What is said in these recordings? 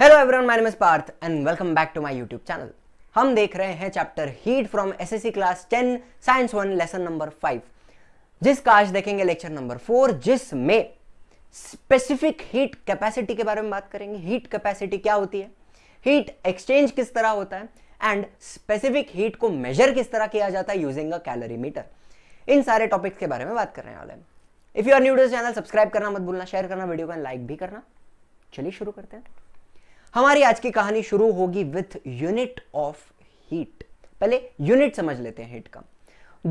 hello everyone my name is Parth and welcome back to my YouTube channel हम देख रहे हैं chapter heat from SSC class 10 science one lesson number five जिसका आज देखेंगे lecture number four जिसमें specific heat capacity के बारे में बात करेंगे हीट कैपेसिटी क्या होती है हीट एक्सचेंज किस तरह होता है एंड स्पेसिफिक हीट को मेजर किस तरह किया जाता है यूजिंग अ कैलोरी मीटर इन सारे टॉपिक्स के बारे में बात करने वाले हैं if you are new to channel subscribe करना मत भूलना शेयर करना वीडियो को लाइक भी करना चलिए शुरू करते हैं हमारी आज की कहानी शुरू होगी विथ यूनिट ऑफ हीट पहले यूनिट समझ लेते हैं हीट का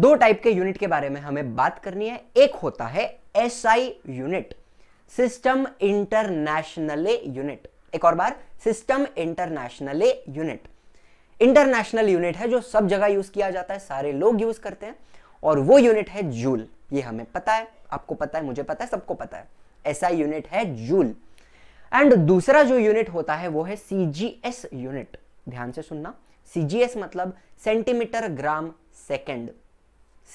दो टाइप के यूनिट के बारे में हमें बात करनी है एक होता है SI unit system international unit एक और बार system international unit international unit है जो सब जगह यूज किया जाता है सारे लोग यूज करते हैं और वो यूनिट है जूल ये हमें पता है आपको पता है मुझे पता है सबको पता है ऐसा यूनिट है जूल एंड दूसरा जो यूनिट होता है वो है सीजीएस यूनिट ध्यान से सुनना सीजीएस मतलब centimetre gram second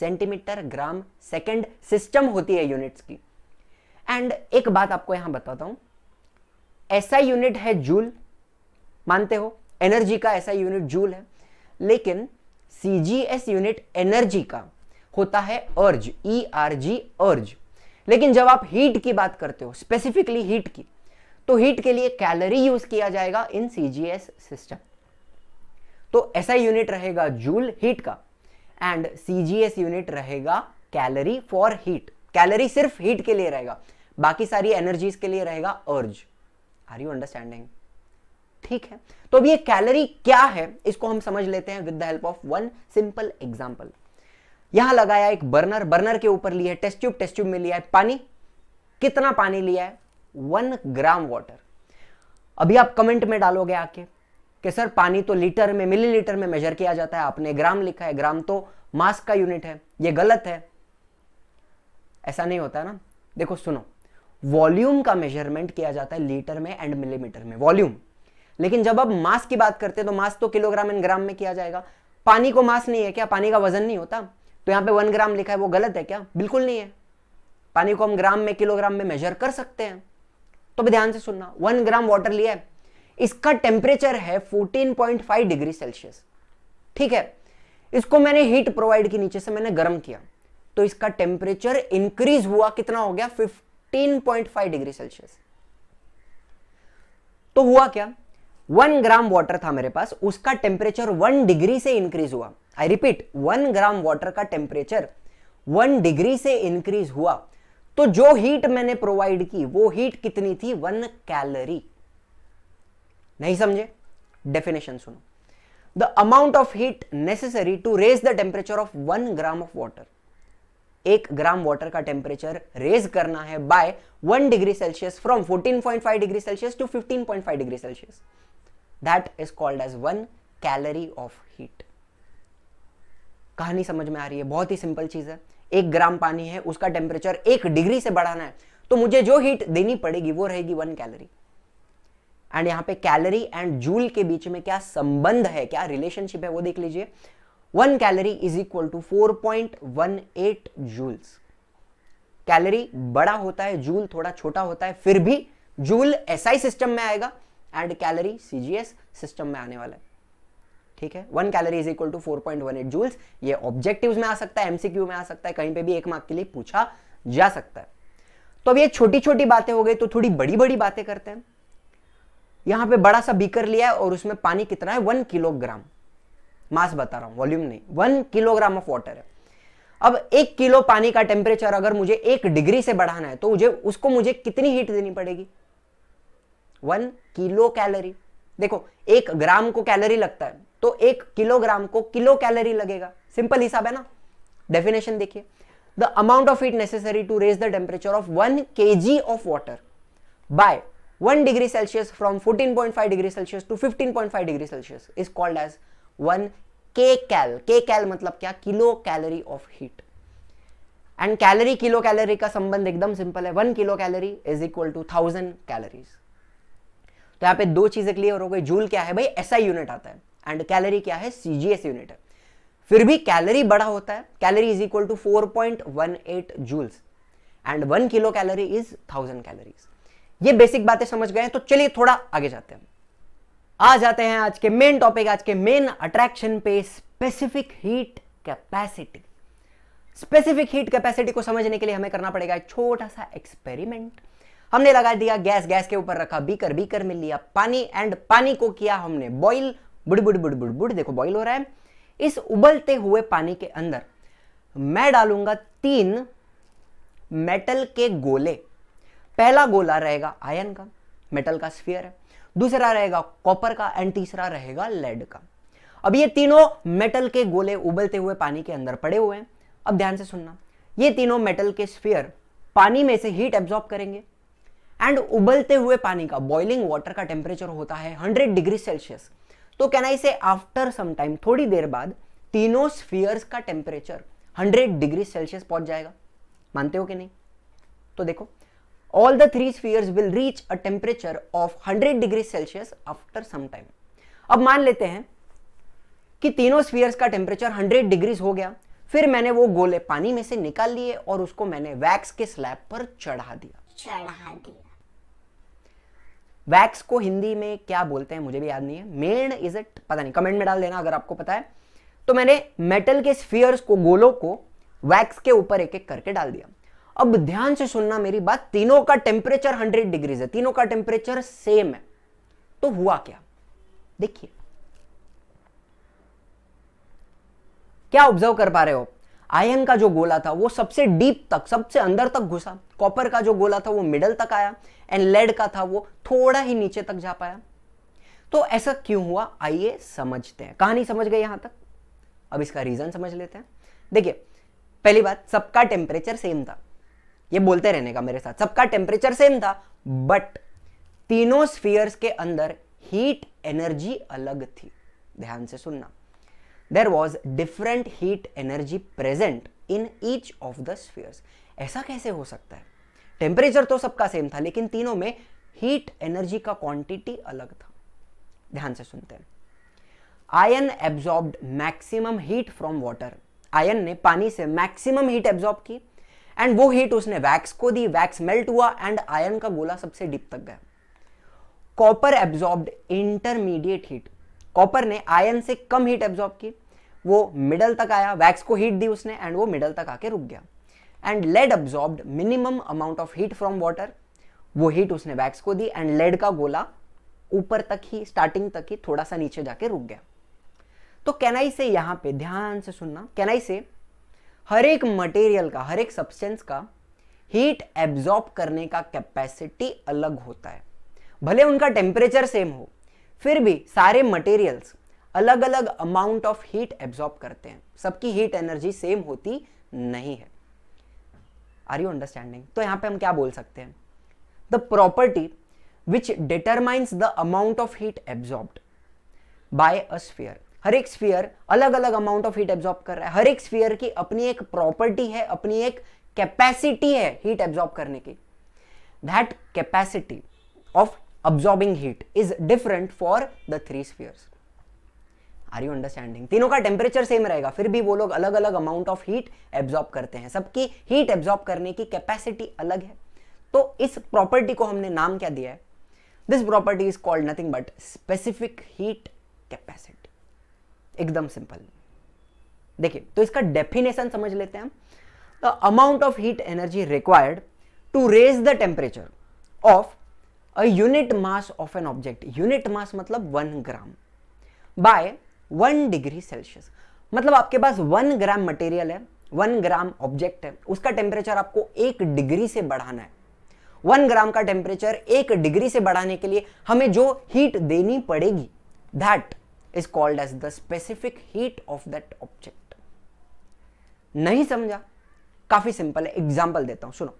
centimetre gram second system होती है यूनिट्स की एंड एक बात आपको यहां बताता हूं ऐसा यूनिट है जूल मानते हो एनर्जी का ऐसा यूनिट जूल है लेकिन सीजीएस यूनिट एनर्जी का होता है अर्ज ई आर जी अर्ज लेकिन जब आप हीट की बात करते हो स्पेसिफिकली हीट की तो हीट के लिए कैलोरी यूज किया जाएगा इन सीजीएस सिस्टम तो ऐसा यूनिट रहेगा जूल हीट का एंड सीजीएस यूनिट रहेगा कैलोरी फॉर हीट कैलोरी सिर्फ हीट के लिए रहेगा बाकी सारी एनर्जीज के लिए रहेगा अर्ज आर यू अंडरस्टैंडिंग ठीक है तो अब ये कैलोरी क्या है इसको हम समझ लेते हैं with the help of one simple example यहां लगाया एक बर्नर बर्नर के ऊपर लिया है टेस्ट ट्यूब टेस्ट ट्यूब में लिया है पानी कितना पानी लिया है वन ग्राम वाटर अभी आप कमेंट में डालोगे आके कि सर पानी तो लीटर में मिलीलीटर में मेजर किया जाता है आपने ग्राम लिखा है ग्राम तो मास का यूनिट है ये गलत है ऐसा नहीं होता ना देखो सुनो वॉल्यूम का मेजरमेंट किया जाता है लीटर में एंड मिलीमीटर में वॉल्यूम लेकिन जब आप मास की बात करते हैं तो मास तो किलोग्राम एंड ग्राम में किया जाएगा पानी को मास नहीं है क्या पानी का वजन नहीं होता तो यहां पे वन ग्राम लिखा है वो गलत है क्या बिल्कुल नहीं है पानी को हम ग्राम में किलोग्राम में मेजर कर सकते हैं तो भी ध्यान से सुनना वन ग्राम वाटर लिया है इसका टेम्परेचर है 14.5 डिग्री सेल्सियस ठीक है इसको मैंने हीट प्रोवाइड की नीचे से मैंने गर्म किया तो इसका टेम्परेचर इंक्रीज हुआ कितना हो गया 15.5 डिग्री सेल्सियस तो हुआ क्या वन ग्राम वाटर था मेरे पास उसका टेम्परेचर वन डिग्री से इंक्रीज हुआ I repeat one gram water का टेम्परेचर वन डिग्री से इंक्रीज हुआ तो जो हीट मैंने प्रोवाइड की वो हीट कितनी थी वन कैलोरी नहीं समझे डेफिनेशन सुनो the amount of heat necessary to raise the temperature of one gram of water एक ग्राम वाटर का टेम्परेचर रेज करना है by one degree Celsius from 14.5 degree Celsius to 15.5 degree Celsius that is called as one calorie of heat कहानी समझ में आ रही है बहुत ही सिंपल चीज है एक ग्राम पानी है उसका टेम्परेचर एक डिग्री से बढ़ाना है तो मुझे जो हीट देनी पड़ेगी वो रहेगी वन कैलोरी एंड यहां पे कैलोरी एंड जूल के बीच में क्या संबंध है क्या रिलेशनशिप है वो देख लीजिए one calorie is equal to four point one eight joules calorie बड़ा होता है जूल थोड़ा छोटा होता है फिर भी जूल एसआई सिस्टम में आएगा एंड कैलोरी सीजीएस सिस्टम में आने वाला है ठीक है one calorie is equal to four point one eight joules ये ऑब्जेक्टिव में आ सकता है एमसीक्यू में आ सकता है कहीं पे भी एक मार्क के लिए पूछा जा सकता है तो अब ये छोटी छोटी बातें हो गई तो थोड़ी बड़ी बड़ी बातें करते हैं यहां पे बड़ा सा बीकर लिया है और उसमें पानी कितना है वन किलोग्राम मास बता रहा हूं वॉल्यूम नहीं वन किलोग्राम ऑफ वाटर है अब एक किलो पानी का टेम्परेचर अगर मुझे एक डिग्री से बढ़ाना है तो मुझे उसको मुझे कितनी हीट देनी पड़ेगी वन किलो कैलोरी देखो एक ग्राम को कैलोरी लगता है तो एक किलोग्राम को किलो कैलोरी लगेगा सिंपल हिसाब है ना डेफिनेशन देखिए the amount of heat necessary to raise the temperature of one K G of water by five degree Celsius to fifteen point five degree Celsius is called as one K cal K cal मतलब क्या kilo calorie of heat and calorie kilo calorie का संबंध एकदम सिंपल है one kilo calorie is equal to thousand calories तो यहाँ पे दो चीजें क्लियर हो गई जूल क्या है भाई ऐसा यूनिट आता है एंड कैलोरी क्या है सीजीएस यूनिट है फिर भी कैलोरी बड़ा होता है calorie is equal to 4.18 joules and one kilo calorie is thousand calories ये बेसिक बातें समझ गए तो चलिए थोड़ा आगे जाते हैं आ जाते हैं आज के मेन टॉपिक आज के मेन अट्रैक्शन पे specific heat capacity specific heat capacity को समझने के लिए हमें करना पड़ेगा छोटा सा एक्सपेरिमेंट हमने लगा दिया गैस गैस के ऊपर रखा बीकर बीकर में लिया पानी एंड पानी को किया हमने बॉइल बुड़ बुड़ बुड़ बुड़ बुड़ देखो बॉइल हो रहा है इस उबलते हुए पानी के अंदर मैं डालूंगा तीन मेटल के गोले पहला गोला रहेगा आयन का मेटल का स्फीयर है दूसरा रहेगा कॉपर का एंड तीसरा रहेगा लेड का अब ये तीनों मेटल के गोले उबलते हुए पानी के अंदर पड़े हुए हैं अब ध्यान से सुनना ये तीनों मेटल के स्फीयर पानी में से हीट एब्जॉर्ब करेंगे एंड उबलते हुए पानी का बॉइलिंग वाटर का टेम्परेचर होता है 100 डिग्री सेल्सियस तो can I say after some time थोड़ी देर बाद तीनों स्फीयर्स का टेम्परेचर 100 डिग्री सेल्सियस पहुंच जाएगा मानते हो कि नहीं तो देखो all the three spheres will reach a temperature of 100 degree Celsius after some time अब मान लेते हैं कि तीनों स्फीयर्स का टेम्परेचर 100 डिग्रीज हो गया फिर मैंने वो गोले पानी में से निकाल लिए और उसको मैंने वैक्स के स्लैब पर चढ़ा दिया चढ़ा दिया वैक्स को हिंदी में क्या बोलते हैं मुझे भी याद नहीं है मेण इज इट पता नहीं कमेंट में डाल देना अगर आपको पता है तो मैंने मेटल के स्फीयर्स को गोलों को वैक्स के ऊपर एक एक करके डाल दिया अब ध्यान से सुनना मेरी बात तीनों का टेम्परेचर हंड्रेड डिग्रीज है तीनों का टेम्परेचर सेम है तो हुआ क्या देखिए क्या ऑब्जर्व कर पा रहे हो आयन का जो गोला था वो सबसे डीप तक सबसे अंदर तक घुसा कॉपर का जो गोला था वो मिडल तक आया एंड लेड का था वो थोड़ा ही नीचे तक जा पाया तो ऐसा क्यों हुआ आइए समझते हैं कहानी समझ गए यहां तक अब इसका रीजन समझ लेते हैं देखिए पहली बात सबका टेम्परेचर सेम था ये बोलते रहने का मेरे साथ सबका टेम्परेचर सेम था बट तीनों स्फीयर्स के अंदर हीट एनर्जी अलग थी ध्यान से सुनना there was different heat energy present in each of the spheres ऐसा कैसे हो सकता है टेम्परेचर तो सबका सेम था लेकिन तीनों में हीट एनर्जी का क्वांटिटी अलग था ध्यान से सुनते हैं iron absorbed maximum heat from water iron ने पानी से मैक्सिमम हीट एब्जॉर्ब की एंड वो हीट उसने वैक्स को दी वैक्स मेल्ट हुआ एंड आयन का गोला सबसे डीप तक गया copper absorb intermediate heat copper ने आयन से कम हीट एब्जॉर्ब की वो मिडल तक आया वैक्स को हीट दी उसने एंड वो मिडल तक आके रुक गया and lead absorb minimum amount of heat from water वो हीट उसने वैक्स को दी एंड लेड का गोला ऊपर तक ही स्टार्टिंग तक ही थोड़ा सा नीचे जाके रुक गया तो कैनाई से यहां पे ध्यान से सुनना कैनाई से हर एक मटेरियल का हर एक सब्सटेंस का हीट एब्जॉर्ब करने का कैपेसिटी अलग होता है भले उनका टेम्परेचर सेम हो फिर भी सारे मटेरियल्स अलग अलग अमाउंट ऑफ हीट एब्जॉर्ब करते हैं सबकी हीट एनर्जी सेम होती नहीं है आर यू अंडरस्टैंडिंग तो यहां पे हम क्या बोल सकते हैं the property which determines the amount of heat absorbed by a sphere हर एक स्फीयर अलग अलग अमाउंट ऑफ हीट एब्जॉर्ब कर रहा है हर एक स्फीयर की अपनी एक प्रॉपर्टी है अपनी एक कैपेसिटी है हीट एब्जॉर्ब करने की that capacity of absorbing heat is different for the three spheres are you understanding तीनों का टेम्परेचर सेम रहेगा फिर भी वो लोग अलग अलग अमाउंट ऑफ हीट एब्जॉर्ब करते हैं सबकी हीट एब्जॉर्ब करने की कैपेसिटी अलग है तो इस प्रॉपर्टी को हमने नाम क्या दिया है this property is called nothing but specific heat capacity एकदम सिंपल देखिए तो इसका डेफिनेशन समझ लेते हैं हम the amount of heat energy required to raise the temperature of a unit mass of an object unit mass मतलब one gram by one degree Celsius मतलब आपके पास वन ग्राम मटेरियल है वन ग्राम ऑब्जेक्ट है उसका temperature आपको एक degree से बढ़ाना है वन ग्राम का टेम्परेचर एक डिग्री से बढ़ाने के लिए हमें जो हीट देनी पड़ेगी that is called as the specific heat of that object नहीं समझा काफी सिंपल है एग्जाम्पल देता हूं सुनो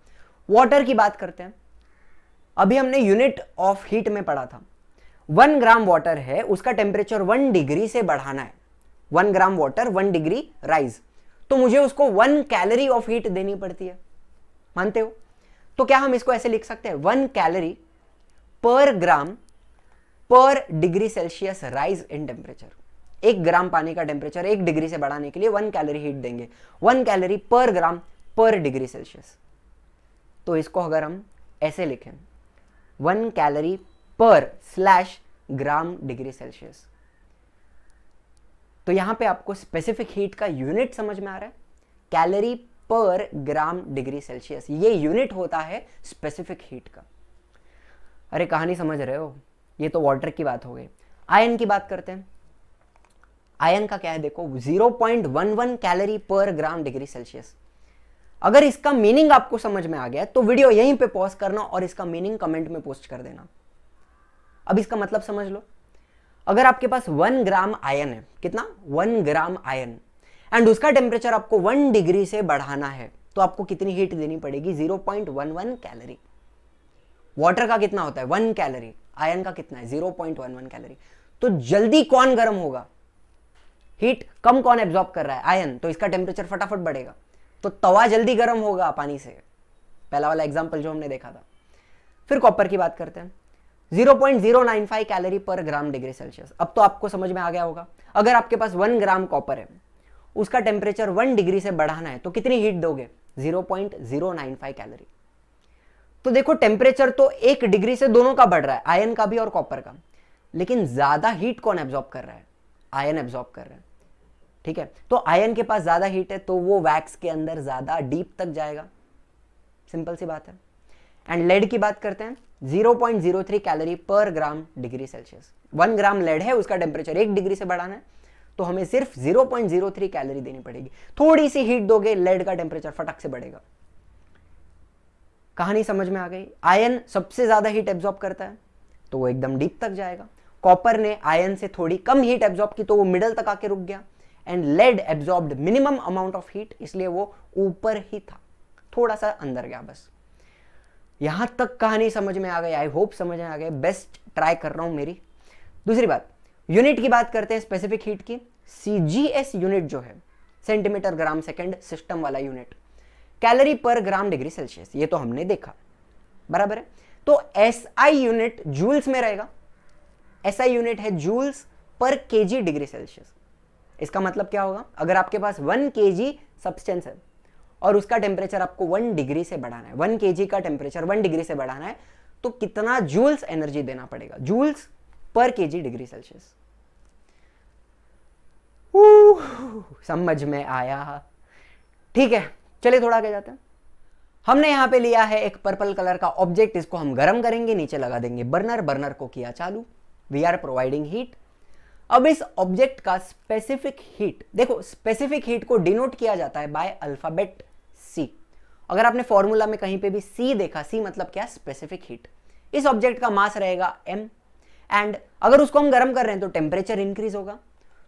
वाटर की बात करते हैं अभी हमने यूनिट ऑफ हीट में पढ़ा था वन ग्राम वाटर है उसका टेम्परेचर वन डिग्री से बढ़ाना है one gram water one degree rise तो मुझे उसको वन कैलोरी ऑफ हीट देनी पड़ती है मानते हो तो क्या हम इसको ऐसे लिख सकते हैं one calorie per gram per degree Celsius rise in temperature एक ग्राम पानी का टेम्परेचर एक डिग्री से बढ़ाने के लिए वन कैलोरी हीट देंगे one calorie per gram per degree Celsius तो इसको अगर हम ऐसे लिखें one calorie per slash gram degree Celsius तो यहां पे आपको स्पेसिफिक हीट का यूनिट समझ में आ रहा है calorie per gram degree Celsius ये यूनिट होता है स्पेसिफिक हीट का अरे कहानी समझ रहे हो ये तो वाटर की बात हो गई आयन की बात करते हैं आयन का क्या है देखो 0.11 calorie per gram degree Celsius अगर इसका मीनिंग आपको समझ में आ गया तो वीडियो यहीं पे पॉज करना और इसका मीनिंग कमेंट में पोस्ट कर देना अब इसका मतलब समझ लो अगर आपके पास वन ग्राम आयन है कितना वन ग्राम आयन एंड उसका टेम्परेचर आपको वन डिग्री से बढ़ाना है तो आपको कितनी हीट देनी पड़ेगी zero point one one calorie water का कितना होता है वन कैलोरी आयन का कितना है zero point one one calorie तो जल्दी कौन गर्म होगा हीट कम कौन एब्जॉर्ब कर रहा है आयन तो इसका टेम्परेचर फटाफट बढ़ेगा तो तवा जल्दी गर्म होगा पानी से पहला वाला एग्जाम्पल जो हमने देखा था फिर कॉपर की बात करते हैं 0.095 calorie per gram degree Celsius अब तो आपको समझ में आ गया होगा अगर आपके पास वन ग्राम कॉपर है उसका टेम्परेचर वन डिग्री से बढ़ाना है तो कितनी हीट दोगे 0.095 कैलोरी तो देखो टेम्परेचर तो एक डिग्री से दोनों का बढ़ रहा है आयन का भी और कॉपर का लेकिन ज्यादा हीट कौन एब्जॉर्ब कर रहा है आयन एब्जॉर्ब कर रहा है ठीक है तो आयन के पास ज़्यादा हीट है तो वो वैक्स के अंदर ज़्यादा डीप तक जाएगा सिंपल सी बात है एंड लेड की बात करते हैं 0.03 calorie per gram degree Celsius one gram lead है उसका टेम्परेचर एक डिग्री से बढ़ाना है तो हमें सिर्फ 0.03 कैलोरी देनी पड़ेगी थोड़ी सी हीट दोगे लेड का टेम्परेचर फटक से बढ़ेगा कहानी समझ में आ गई आयन सबसे ज़्यादा हीट एब्जॉर्ब करता है तो वो एकदम डीप तक जाएगा कॉपर ने आयन से थोड़ी कम हीट एब्जॉर्ब की तो वो मिडल तक आके रुक गया and lead absorb minimum amount of heat इसलिए वो ऊपर ही था थोड़ा सा अंदर गया बस यहां तक कहानी समझ में आ गई आई होप समझ में आ गए बेस्ट ट्राई कर रहा हूं मेरी दूसरी बात यूनिट की बात करते हैं स्पेसिफिक हीट की सी यूनिट जो है सेंटीमीटर ग्राम सेकेंड सिस्टम वाला unit calorie per gram degree Celsius ये तो हमने देखा बराबर है तो एस आई यूनिट जूल्स में रहेगा एस आई यूनिट है जूल्स पर के जी डिग्री सेल्सियस इसका मतलब क्या होगा अगर आपके पास वन के जी सब्सटेंस है और उसका टेम्परेचर आपको वन डिग्री से बढ़ाना है वन के जी का टेम्परेचर वन डिग्री से बढ़ाना है तो कितना जूल्स एनर्जी देना पड़ेगा जूल्स पर के जी डिग्री सेल्सियस समझ में आया ठीक है चलिए थोड़ा आगे जाते हैं हमने यहां पे लिया है एक पर्पल कलर का ऑब्जेक्ट इसको हम गर्म करेंगे नीचे लगा देंगे बर्नर बर्नर को किया चालू वी आर प्रोवाइडिंग हीट अब इस ऑब्जेक्ट का स्पेसिफिक हीट देखो स्पेसिफिक हीट को डिनोट किया जाता है बाय अल्फाबेट सी अगर आपने फॉर्मूला में कहीं पे भी सी देखा सी मतलब क्या स्पेसिफिक हीट इस ऑब्जेक्ट का मास रहेगा एम एंड अगर उसको हम गर्म कर रहे हैं तो टेम्परेचर इंक्रीज होगा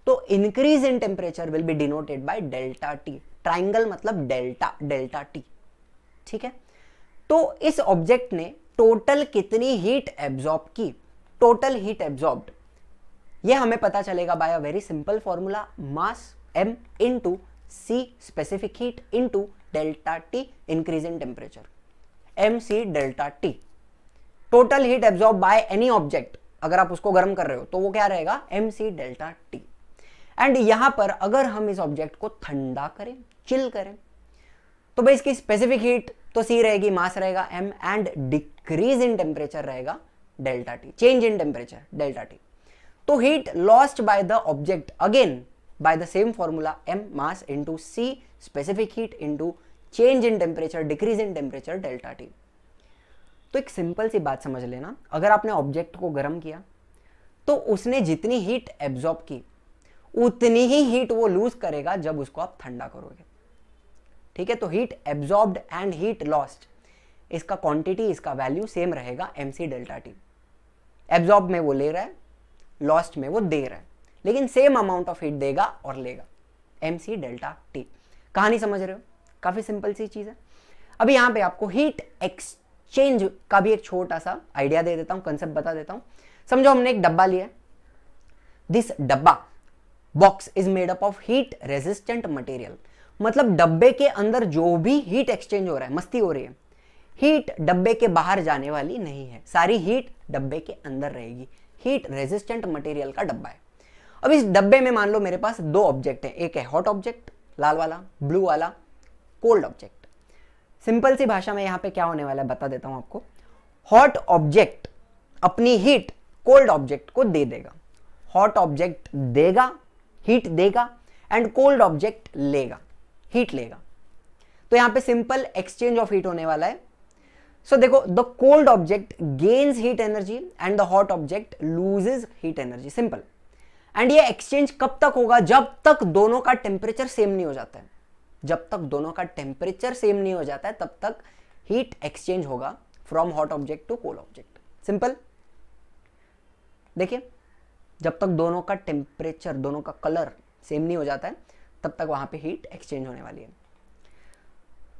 तो increase in temperature will be denoted by delta T triangle मतलब डेल्टा डेल्टा टी ठीक है तो इस ऑब्जेक्ट ने टोटल कितनी हीट एब्जॉर्ब की टोटल हीट एब्जॉर्ब्ड ये हमें पता चलेगा by a very simple formula mass M into C specific heat into delta T increase in temperature M C delta T total heat absorb by any object अगर आप उसको गर्म कर रहे हो तो वो क्या रहेगा M C delta T and यहां पर अगर हम इस ऑब्जेक्ट को ठंडा करें चिल करें तो भाई इसकी स्पेसिफिक हीट तो सी रहेगी मास रहेगा M and decrease in temperature रहेगा delta T change in temperature delta T तो heat lost by the object again by the same formula M mass into C specific heat into change in temperature decrease in temperature delta T तो एक simple सी बात समझ लेना अगर आपने object को गर्म किया तो उसने जितनी हीट एब्जॉर्ब की उतनी ही हीट वो लूज करेगा जब उसको आप ठंडा करोगे ठीक है तो heat absorb and heat lost इसका क्वांटिटी इसका वैल्यू सेम रहेगा M C delta T absorb में वो ले रहा है लॉस्ट में वो दे रहा है लेकिन सेम अमाउंट ऑफ हीट देगा और लेगा एम सी डेल्टा टी कहानी समझ रहे हो काफ़ी सिंपल सी चीज़ है अभी यहां पे आपको हीट एक्सचेंज का भी एक छोटा सा आइडिया दे देता हूं कंसेप्ट बता देता हूं समझो हमने एक डब्बा लिया दिस डब्बा box is made up of heat resistant material मतलब डब्बे के अंदर जो भी हीट एक्सचेंज हो रहा है मस्ती हो रही है हीट डब्बे के बाहर जाने वाली नहीं है सारी हीट डब्बे के अंदर रहेगी हीट रेजिस्टेंट मटेरियल का डब्बा है अब इस डब्बे में मान लो मेरे पास दो ऑब्जेक्ट हैं एक है हॉट ऑब्जेक्ट लाल वाला ब्लू वाला कोल्ड ऑब्जेक्ट सिंपल सी भाषा में यहां पे क्या होने वाला है बता देता हूं आपको हॉट ऑब्जेक्ट अपनी हीट कोल्ड ऑब्जेक्ट को दे देगा हॉट ऑब्जेक्ट देगा हीट देगा एंड कोल्ड ऑब्जेक्ट लेगा हीट लेगा तो यहां पे सिंपल एक्सचेंज ऑफ हीट होने वाला है सो देखो the cold object gains heat energy and the hot object loses heat energy simple and ये एक्सचेंज कब तक होगा जब तक दोनों का टेम्परेचर सेम नहीं हो जाता है जब तक दोनों का टेम्परेचर सेम नहीं हो जाता है तब तक हीट एक्सचेंज होगा from hot object to cold object simple देखिए जब तक दोनों का टेम्परेचर दोनों का कलर सेम नहीं हो जाता है तब तक वहां पे हीट एक्सचेंज होने वाली है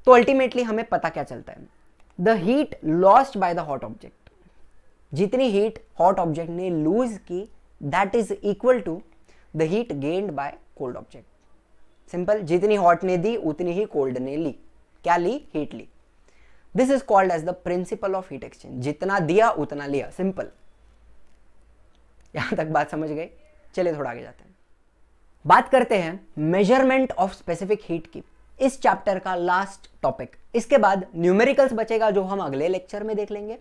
तो अल्टीमेटली हमें पता क्या चलता है the heat lost by the hot object जितनी हीट हॉट ऑब्जेक्ट ने लूज की that is equal to the heat gained by cold object simple जितनी हॉट ने दी उतनी ही कोल्ड ने ली क्या ली हीट ली this is called as the principle of heat exchange जितना दिया उतना लिया सिंपल यहां तक बात समझ गए चलिए थोड़ा आगे जाते हैं बात करते हैं मेजरमेंट ऑफ स्पेसिफिक हीट की इस चैप्टर का लास्ट टॉपिक इसके बाद न्यूमेरिकल्स बचेगा जो हम अगले लेक्चर में देख लेंगे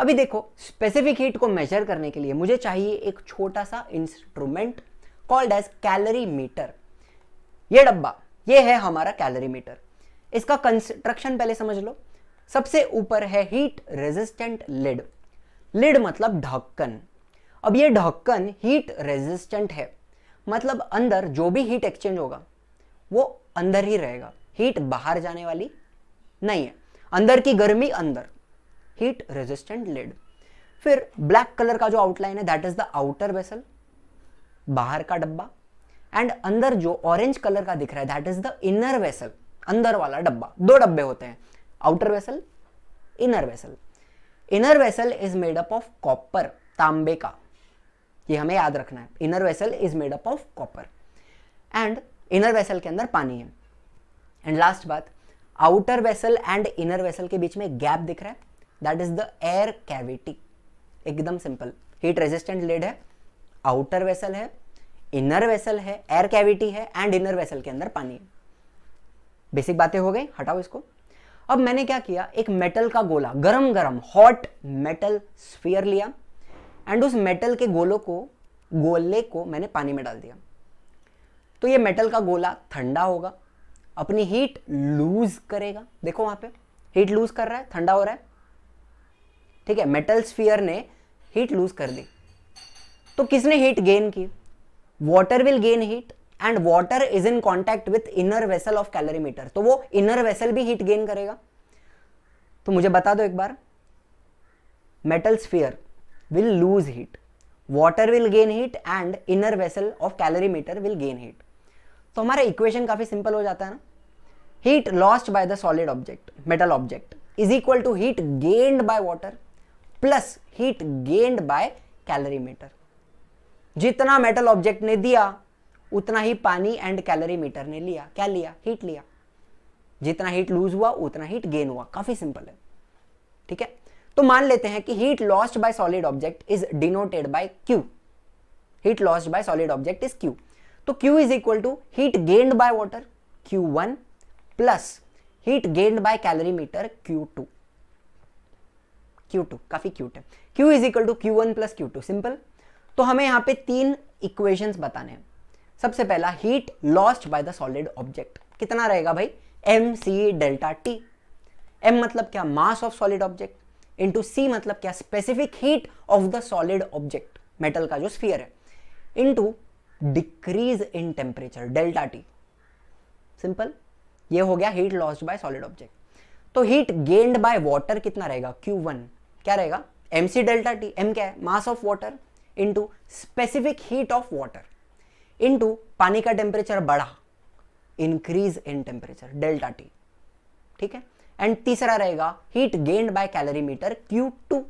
अभी देखो स्पेसिफिक हीट को मेजर करने के लिए मुझे चाहिए एक छोटा सा instrument called as calorimeter ये डब्बा ये है हमारा कैलोरी मीटर इसका कंस्ट्रक्शन पहले समझ लो सबसे ऊपर है हीट रेजिस्टेंट लिड लिड मतलब ढक्कन अब ये ढक्कन हीट रेजिस्टेंट है मतलब अंदर जो भी हीट एक्सचेंज होगा वो अंदर ही रहेगा हीट बाहर जाने वाली नहीं है अंदर की गर्मी अंदर हीट रेजिस्टेंट लेड फिर ब्लैक कलर का जो आउटलाइन है that is the outer vessel बाहर का डब्बा एंड अंदर जो ऑरेंज कलर का दिख रहा है that is the inner vessel अंदर वाला डब्बा दो डब्बे होते हैं outer vessel inner vessel inner vessel is made up of copper तांबे का ये हमें याद रखना है inner vessel is made up of copper and inner vessel के अंदर पानी है एंड लास्ट बात outer vessel and inner vessel के बीच में गैप दिख रहा है that is the air cavity एकदम सिंपल हीट रेजिस्टेंट लेड है आउटर वेसल है इनर वेसल है एयर कैविटी है एंड इनर वेसल के अंदर पानी है बेसिक बातें हो गई हटाओ इसको अब मैंने क्या किया एक मेटल का गोला गरम गरम हॉट मेटल स्फीयर लिया एंड उस मेटल के गोलों को गोले को मैंने पानी में डाल दिया तो ये मेटल का गोला ठंडा होगा अपनी हीट लूज करेगा देखो वहां पे हीट लूज कर रहा है ठंडा हो रहा है ठीक है मेटल स्फीयर ने हीट लूज कर दी तो किसने हीट गेन की water will gain heat and water is in contact with inner vessel of calorimeter तो वो इनर वेसल भी हीट गेन करेगा तो मुझे बता दो एक बार metal sphere will lose heat water will gain heat and inner vessel of calorimeter will gain heat तो हमारा इक्वेशन काफ़ी सिंपल हो जाता है ना heat lost by the solid object metal object is equal to heat gained by water plus heat gained by meter जितना metal object ने दिया उतना ही पानी एंड मीटर ने लिया क्या लिया हीट लिया जितना हीट लूज हुआ उतना हीट गेन हुआ काफी सिंपल है ठीक है तो मान लेते हैं कि heat lost by solid object is denoted by Q heat lost by solid object is Q तो Q is equal to heat gained by Q Q1 plus heat gained by two Q two काफी cute है Q is equal to Q one plus Q two simple तो हमें यहां पे तीन equation बताने हैं सबसे पहला heat lost by the solid object कितना रहेगा भाई M C delta T M मतलब क्या mass of solid object into C मतलब क्या specific heat of the solid object metal का जो स्फीयर है into decrease in temperature delta T simple ये हो गया heat loss by solid object तो हीट गेन्ड बाय वाटर कितना रहेगा वन क्या रहेगा M C delta T M क्या है mass of water into specific heat of water into पानी का टेम्परेचर बढ़ा increase in temperature delta T ठीक है एंड तीसरा रहेगा heat gained by calorimeter Q two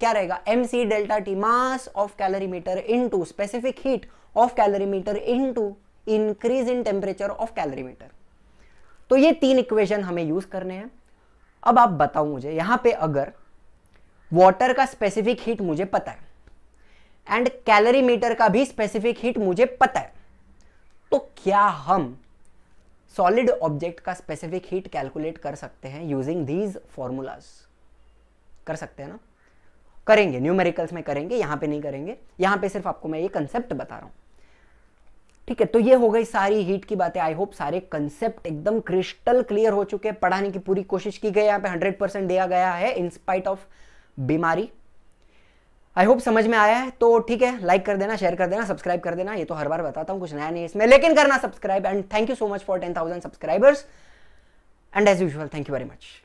क्या रहेगा M C delta T mass of calorimeter into specific heat of calorimeter into increase in temperature of calorimeter तो ये तीन equation हमें यूज करने हैं अब आप बताओ मुझे यहां पे अगर वाटर का स्पेसिफिक हीट मुझे पता है एंड कैलोरीमीटर का भी स्पेसिफिक हीट मुझे पता है तो क्या हम सॉलिड ऑब्जेक्ट का स्पेसिफिक हीट कैलकुलेट कर सकते हैं यूजिंग दीज फॉर्मूलाज कर सकते हैं ना करेंगे न्यूमेरिकल्स में करेंगे यहां पे नहीं करेंगे यहां पे सिर्फ आपको मैं ये कंसेप्ट बता रहा हूं ठीक है तो ये हो गई सारी हीट की बातें आई होप सारे कंसेप्ट एकदम क्रिस्टल क्लियर हो चुके हैं पढ़ाने की पूरी कोशिश की गई यहां पे हंड्रेड परसेंट दिया गया है इंस्पाइट ऑफ बीमारी आई होप समझ में आया है तो ठीक है लाइक कर देना शेयर कर देना सब्सक्राइब कर देना ये तो हर बार बताता हूं कुछ नया नहीं इसमें लेकिन करना subscribe and thank you so much for ten thousand subscribers and as usual thank you very much